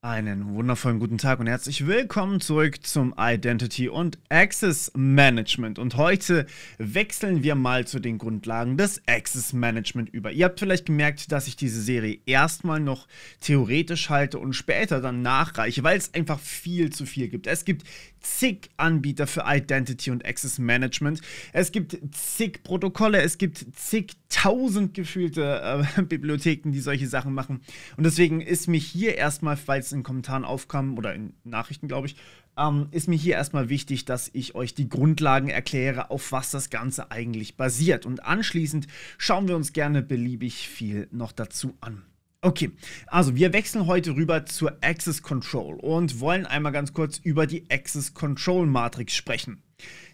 Einen wundervollen guten Tag und herzlich willkommen zurück zum Identity und Access Management. Und heute wechseln wir mal zu den Grundlagen des Access Management über. Ihr habt vielleicht gemerkt, dass ich diese Serie erstmal noch theoretisch halte und später dann nachreiche, weil es einfach viel zu viel gibt. Es gibt zig Anbieter für Identity und Access Management. Es gibt zig Protokolle, es gibt zig tausend gefühlte äh, Bibliotheken, die solche Sachen machen. Und deswegen ist mich hier erstmal, weil jetzt in Kommentaren aufkam oder in Nachrichten, glaube ich, ähm, ist mir hier erstmal wichtig, dass ich euch die Grundlagen erkläre, auf was das Ganze eigentlich basiert. Und anschließend schauen wir uns gerne beliebig viel noch dazu an. Okay, also wir wechseln heute rüber zur Access Control und wollen einmal ganz kurz über die Access Control Matrix sprechen.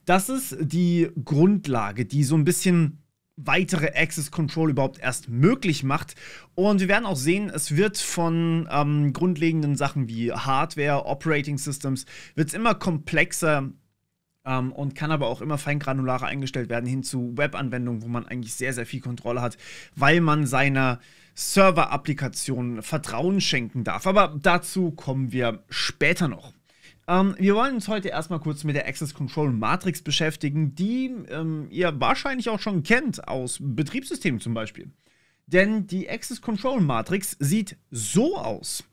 Das ist die Grundlage, die so ein bisschen weitere Access Control überhaupt erst möglich macht. Und wir werden auch sehen, es wird von ähm, grundlegenden Sachen wie Hardware, Operating Systems, wird es immer komplexer ähm, und kann aber auch immer feingranularer eingestellt werden hin zu Web-Anwendungen, wo man eigentlich sehr, sehr viel Kontrolle hat, weil man seiner Server-Applikation Vertrauen schenken darf. Aber dazu kommen wir später noch. Ähm, wir wollen uns heute erstmal kurz mit der Access Control Matrix beschäftigen, die ähm, ihr wahrscheinlich auch schon kennt aus Betriebssystemen zum Beispiel. Denn die Access Control Matrix sieht so aus.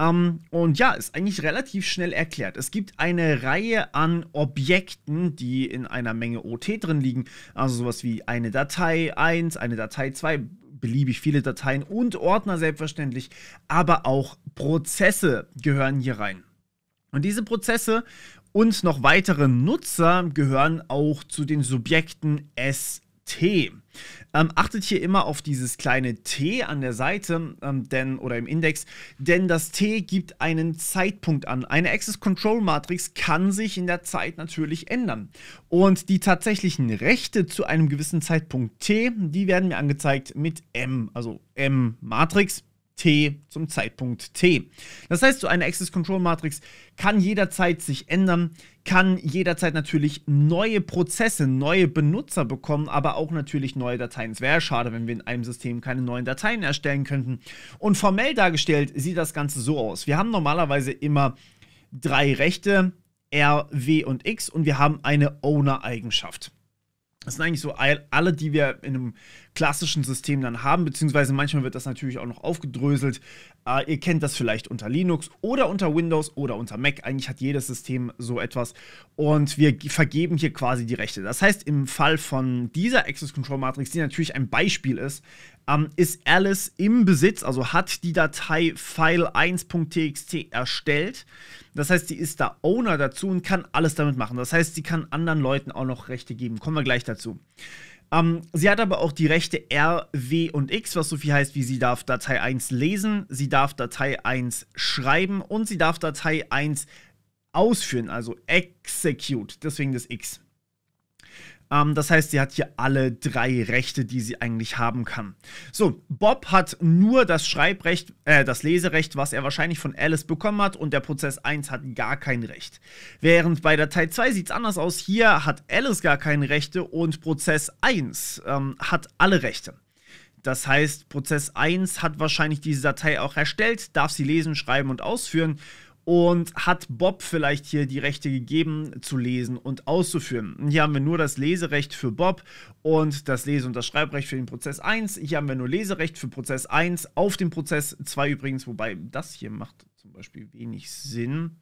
Ähm, und ja, ist eigentlich relativ schnell erklärt. Es gibt eine Reihe an Objekten, die in einer Menge OT drin liegen. Also sowas wie eine Datei 1, eine Datei 2, beliebig viele Dateien und Ordner selbstverständlich. Aber auch Prozesse gehören hier rein. Und diese Prozesse und noch weitere Nutzer gehören auch zu den Subjekten ST. Ähm, achtet hier immer auf dieses kleine T an der Seite ähm, denn, oder im Index, denn das T gibt einen Zeitpunkt an. Eine Access Control Matrix kann sich in der Zeit natürlich ändern. Und die tatsächlichen Rechte zu einem gewissen Zeitpunkt T, die werden mir angezeigt mit M, also M-Matrix T zum Zeitpunkt T. Das heißt, so eine Access Control Matrix kann jederzeit sich ändern, kann jederzeit natürlich neue Prozesse, neue Benutzer bekommen, aber auch natürlich neue Dateien. Es wäre schade, wenn wir in einem System keine neuen Dateien erstellen könnten. Und formell dargestellt sieht das Ganze so aus. Wir haben normalerweise immer drei Rechte, R, W und X und wir haben eine Owner-Eigenschaft. Das sind eigentlich so alle, die wir in einem klassischen System dann haben, beziehungsweise manchmal wird das natürlich auch noch aufgedröselt. Äh, ihr kennt das vielleicht unter Linux oder unter Windows oder unter Mac. Eigentlich hat jedes System so etwas. Und wir vergeben hier quasi die Rechte. Das heißt, im Fall von dieser Access Control Matrix, die natürlich ein Beispiel ist, ähm, ist Alice im Besitz, also hat die Datei file1.txt erstellt. Das heißt, sie ist da Owner dazu und kann alles damit machen. Das heißt, sie kann anderen Leuten auch noch Rechte geben. Kommen wir gleich dazu. Ähm, sie hat aber auch die Rechte R, W und X, was so viel heißt wie sie darf Datei 1 lesen, sie darf Datei 1 schreiben und sie darf Datei 1 ausführen, also execute, deswegen das X. Ähm, das heißt, sie hat hier alle drei Rechte, die sie eigentlich haben kann. So, Bob hat nur das Schreibrecht, äh, das Leserecht, was er wahrscheinlich von Alice bekommen hat und der Prozess 1 hat gar kein Recht. Während bei der Teil 2 sieht es anders aus. Hier hat Alice gar keine Rechte und Prozess 1 ähm, hat alle Rechte. Das heißt, Prozess 1 hat wahrscheinlich diese Datei auch erstellt, darf sie lesen, schreiben und ausführen und hat Bob vielleicht hier die Rechte gegeben, zu lesen und auszuführen? Hier haben wir nur das Leserecht für Bob und das Lese- und das Schreibrecht für den Prozess 1. Hier haben wir nur Leserecht für Prozess 1 auf den Prozess 2 übrigens, wobei das hier macht zum Beispiel wenig Sinn.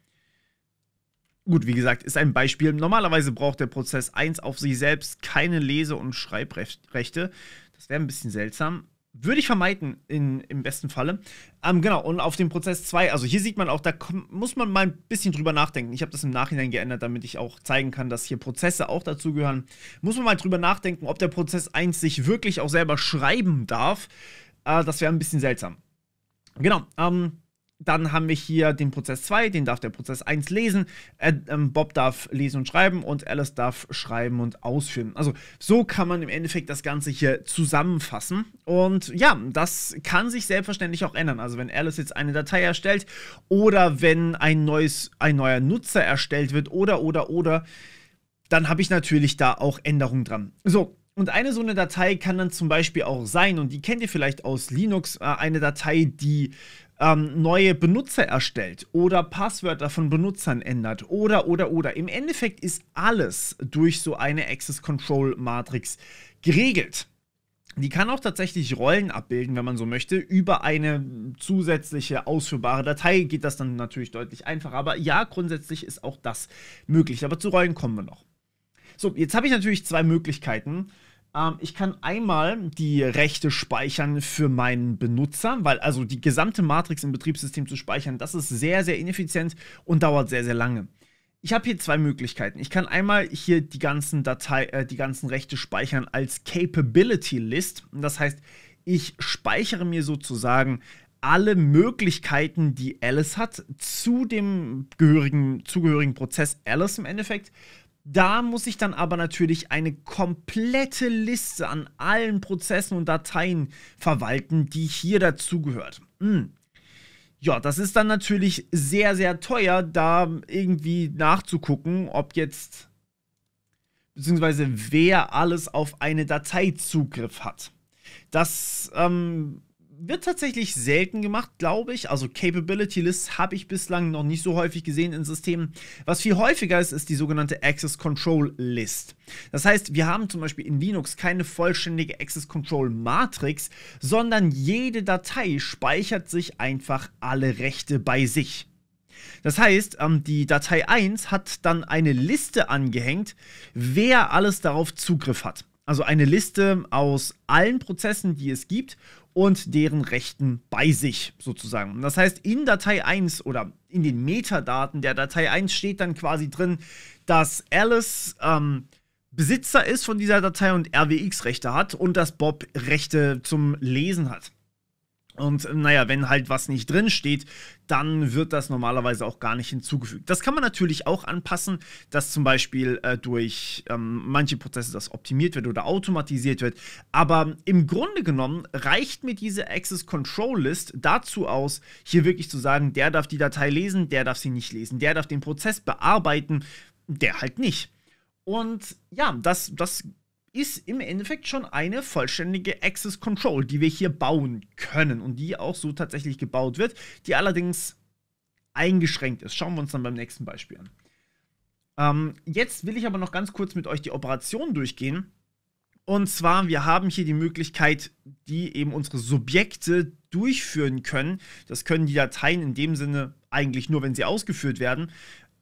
Gut, wie gesagt, ist ein Beispiel. Normalerweise braucht der Prozess 1 auf sich selbst keine Lese- und Schreibrechte. Das wäre ein bisschen seltsam würde ich vermeiden, in, im besten Falle. Ähm, genau, und auf den Prozess 2, also hier sieht man auch, da muss man mal ein bisschen drüber nachdenken. Ich habe das im Nachhinein geändert, damit ich auch zeigen kann, dass hier Prozesse auch dazugehören. Muss man mal drüber nachdenken, ob der Prozess 1 sich wirklich auch selber schreiben darf. Äh, das wäre ein bisschen seltsam. Genau, ähm, dann haben wir hier den Prozess 2, den darf der Prozess 1 lesen. Ähm, Bob darf lesen und schreiben und Alice darf schreiben und ausführen. Also so kann man im Endeffekt das Ganze hier zusammenfassen. Und ja, das kann sich selbstverständlich auch ändern. Also wenn Alice jetzt eine Datei erstellt oder wenn ein, neues, ein neuer Nutzer erstellt wird oder, oder, oder, dann habe ich natürlich da auch Änderungen dran. So, und eine so eine Datei kann dann zum Beispiel auch sein, und die kennt ihr vielleicht aus Linux, äh, eine Datei, die ähm, neue Benutzer erstellt oder Passwörter von Benutzern ändert oder, oder, oder. Im Endeffekt ist alles durch so eine Access Control Matrix geregelt. Die kann auch tatsächlich Rollen abbilden, wenn man so möchte. Über eine zusätzliche ausführbare Datei geht das dann natürlich deutlich einfacher. Aber ja, grundsätzlich ist auch das möglich. Aber zu Rollen kommen wir noch. So, jetzt habe ich natürlich zwei Möglichkeiten ähm, ich kann einmal die Rechte speichern für meinen Benutzer, weil also die gesamte Matrix im Betriebssystem zu speichern, das ist sehr, sehr ineffizient und dauert sehr, sehr lange. Ich habe hier zwei Möglichkeiten. Ich kann einmal hier die ganzen Datei, äh, die ganzen Rechte speichern als Capability List. Das heißt, ich speichere mir sozusagen alle Möglichkeiten, die Alice hat, zu dem gehörigen, zugehörigen Prozess Alice im Endeffekt da muss ich dann aber natürlich eine komplette Liste an allen Prozessen und Dateien verwalten, die hier dazugehört. Hm. Ja, das ist dann natürlich sehr, sehr teuer, da irgendwie nachzugucken, ob jetzt beziehungsweise wer alles auf eine Datei Zugriff hat. Das ähm, wird tatsächlich selten gemacht, glaube ich. Also Capability Lists habe ich bislang noch nicht so häufig gesehen in Systemen. Was viel häufiger ist, ist die sogenannte Access Control List. Das heißt, wir haben zum Beispiel in Linux keine vollständige Access Control Matrix, sondern jede Datei speichert sich einfach alle Rechte bei sich. Das heißt, ähm, die Datei 1 hat dann eine Liste angehängt, wer alles darauf Zugriff hat. Also eine Liste aus allen Prozessen, die es gibt und deren Rechten bei sich sozusagen. Das heißt, in Datei 1 oder in den Metadaten der Datei 1 steht dann quasi drin, dass Alice ähm, Besitzer ist von dieser Datei und RWX-Rechte hat und dass Bob Rechte zum Lesen hat. Und äh, naja, wenn halt was nicht drin steht, dann wird das normalerweise auch gar nicht hinzugefügt. Das kann man natürlich auch anpassen, dass zum Beispiel äh, durch ähm, manche Prozesse das optimiert wird oder automatisiert wird. Aber im Grunde genommen reicht mir diese Access Control List dazu aus, hier wirklich zu sagen, der darf die Datei lesen, der darf sie nicht lesen, der darf den Prozess bearbeiten, der halt nicht. Und ja, das, das ist im Endeffekt schon eine vollständige Access Control, die wir hier bauen können und die auch so tatsächlich gebaut wird, die allerdings eingeschränkt ist. Schauen wir uns dann beim nächsten Beispiel an. Ähm, jetzt will ich aber noch ganz kurz mit euch die Operation durchgehen. Und zwar, wir haben hier die Möglichkeit, die eben unsere Subjekte durchführen können. Das können die Dateien in dem Sinne eigentlich nur, wenn sie ausgeführt werden.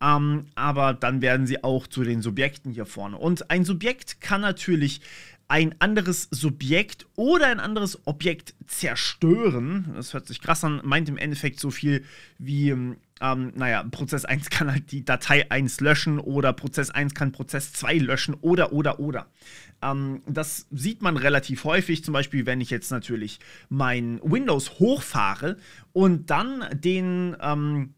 Ähm, aber dann werden sie auch zu den Subjekten hier vorne. Und ein Subjekt kann natürlich ein anderes Subjekt oder ein anderes Objekt zerstören. Das hört sich krass an, meint im Endeffekt so viel wie, ähm, ähm naja, Prozess 1 kann halt die Datei 1 löschen oder Prozess 1 kann Prozess 2 löschen oder, oder, oder. Ähm, das sieht man relativ häufig, zum Beispiel, wenn ich jetzt natürlich mein Windows hochfahre und dann den... Ähm,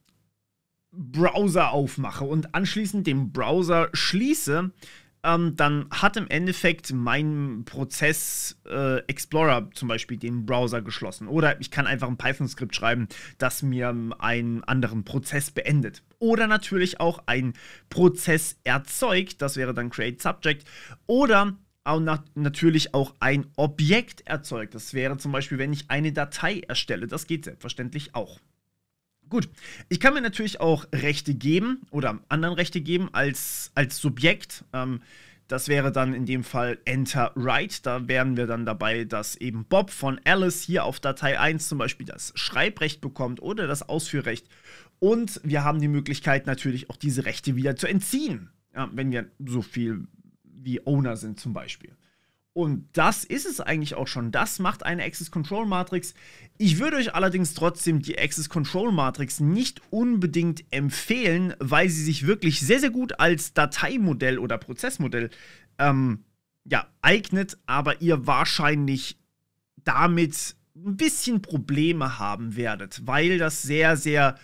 Browser aufmache und anschließend den Browser schließe, ähm, dann hat im Endeffekt mein Prozess äh, Explorer zum Beispiel den Browser geschlossen. Oder ich kann einfach ein Python-Skript schreiben, das mir ähm, einen anderen Prozess beendet. Oder natürlich auch ein Prozess erzeugt, das wäre dann Create Subject. Oder auch nat natürlich auch ein Objekt erzeugt, das wäre zum Beispiel, wenn ich eine Datei erstelle. Das geht selbstverständlich auch. Gut, ich kann mir natürlich auch Rechte geben oder anderen Rechte geben als, als Subjekt. Ähm, das wäre dann in dem Fall Enter Write. Da wären wir dann dabei, dass eben Bob von Alice hier auf Datei 1 zum Beispiel das Schreibrecht bekommt oder das Ausführrecht. Und wir haben die Möglichkeit natürlich auch diese Rechte wieder zu entziehen, ja, wenn wir so viel wie Owner sind zum Beispiel. Und das ist es eigentlich auch schon. Das macht eine Access Control Matrix. Ich würde euch allerdings trotzdem die Access Control Matrix nicht unbedingt empfehlen, weil sie sich wirklich sehr, sehr gut als Dateimodell oder Prozessmodell ähm, ja, eignet, aber ihr wahrscheinlich damit ein bisschen Probleme haben werdet, weil das sehr, sehr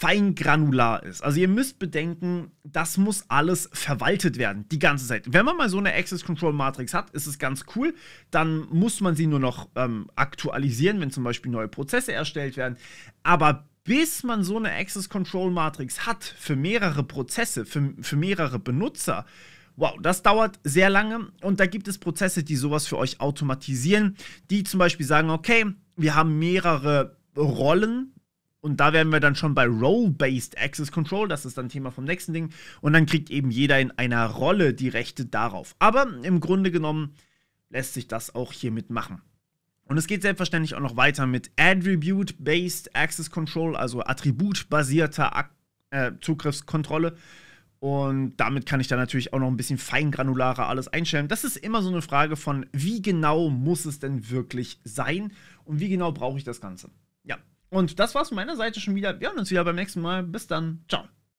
fein granular ist. Also ihr müsst bedenken, das muss alles verwaltet werden, die ganze Zeit. Wenn man mal so eine Access Control Matrix hat, ist es ganz cool. Dann muss man sie nur noch ähm, aktualisieren, wenn zum Beispiel neue Prozesse erstellt werden. Aber bis man so eine Access Control Matrix hat für mehrere Prozesse, für, für mehrere Benutzer, Wow, das dauert sehr lange und da gibt es Prozesse, die sowas für euch automatisieren, die zum Beispiel sagen, okay, wir haben mehrere Rollen, und da wären wir dann schon bei Role-Based Access Control, das ist dann Thema vom nächsten Ding. Und dann kriegt eben jeder in einer Rolle die Rechte darauf. Aber im Grunde genommen lässt sich das auch hiermit machen. Und es geht selbstverständlich auch noch weiter mit Attribute-Based Access Control, also attributbasierter Ak äh, Zugriffskontrolle. Und damit kann ich dann natürlich auch noch ein bisschen feingranularer alles einstellen. Das ist immer so eine Frage von, wie genau muss es denn wirklich sein und wie genau brauche ich das Ganze. Und das war's von meiner Seite schon wieder. Wir hören uns wieder beim nächsten Mal. Bis dann. Ciao.